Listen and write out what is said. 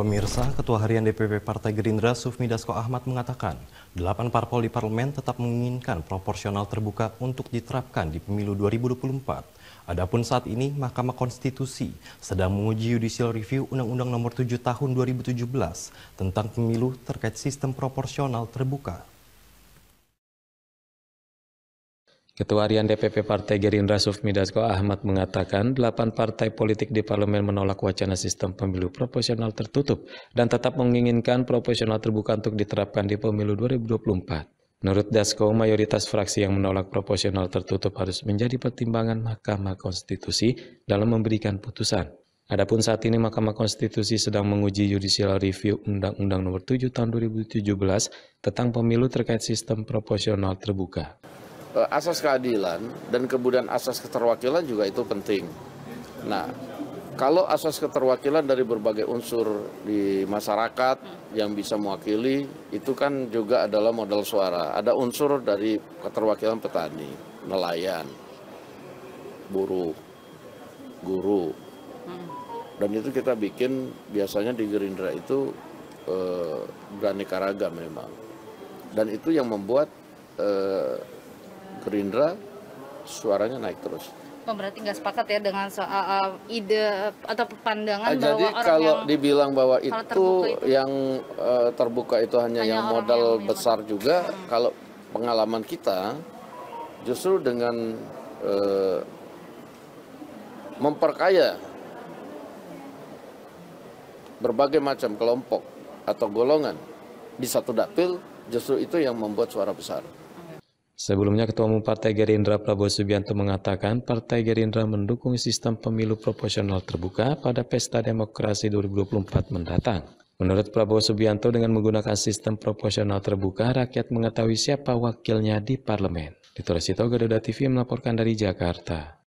Pemirsa, Ketua Harian DPP Partai Gerindra Sufmi Dasko Ahmad mengatakan, delapan parpol di parlemen tetap menginginkan proporsional terbuka untuk diterapkan di pemilu 2024. Adapun saat ini, Mahkamah Konstitusi sedang menguji judicial review Undang-Undang Nomor 7 Tahun 2017 tentang pemilu terkait sistem proporsional terbuka. Ketua Harian DPP Partai Gerindra Sufmi Dasko Ahmad mengatakan, delapan partai politik di parlemen menolak wacana sistem pemilu proporsional tertutup dan tetap menginginkan proporsional terbuka untuk diterapkan di pemilu 2024. Menurut Dasko, mayoritas fraksi yang menolak proporsional tertutup harus menjadi pertimbangan Mahkamah Konstitusi dalam memberikan putusan. Adapun saat ini Mahkamah Konstitusi sedang menguji judicial review Undang-Undang Nomor 7 Tahun 2017 tentang pemilu terkait sistem proporsional terbuka. Eh, asas keadilan dan kemudian asas keterwakilan juga itu penting. Nah, kalau asas keterwakilan dari berbagai unsur di masyarakat yang bisa mewakili itu kan juga adalah modal suara. Ada unsur dari keterwakilan petani, nelayan, buruh, guru. Dan itu kita bikin biasanya di Gerindra itu eh, beraneka ragam memang. Dan itu yang membuat eh, Gerindra suaranya naik terus. Oh, berarti nggak sepakat ya dengan soal uh, ide atau pandangan ah, Jadi bahwa orang kalau yang dibilang bahwa itu, itu yang uh, terbuka itu hanya, hanya yang modal yang besar juga, hmm. kalau pengalaman kita justru dengan uh, memperkaya berbagai macam kelompok atau golongan di satu dapil justru itu yang membuat suara besar. Sebelumnya Ketua Umum Partai Gerindra Prabowo Subianto mengatakan Partai Gerindra mendukung sistem pemilu proporsional terbuka pada Pesta Demokrasi 2024 mendatang. Menurut Prabowo Subianto dengan menggunakan sistem proporsional terbuka rakyat mengetahui siapa wakilnya di parlemen. Ditulis Resito Garuda TV melaporkan dari Jakarta.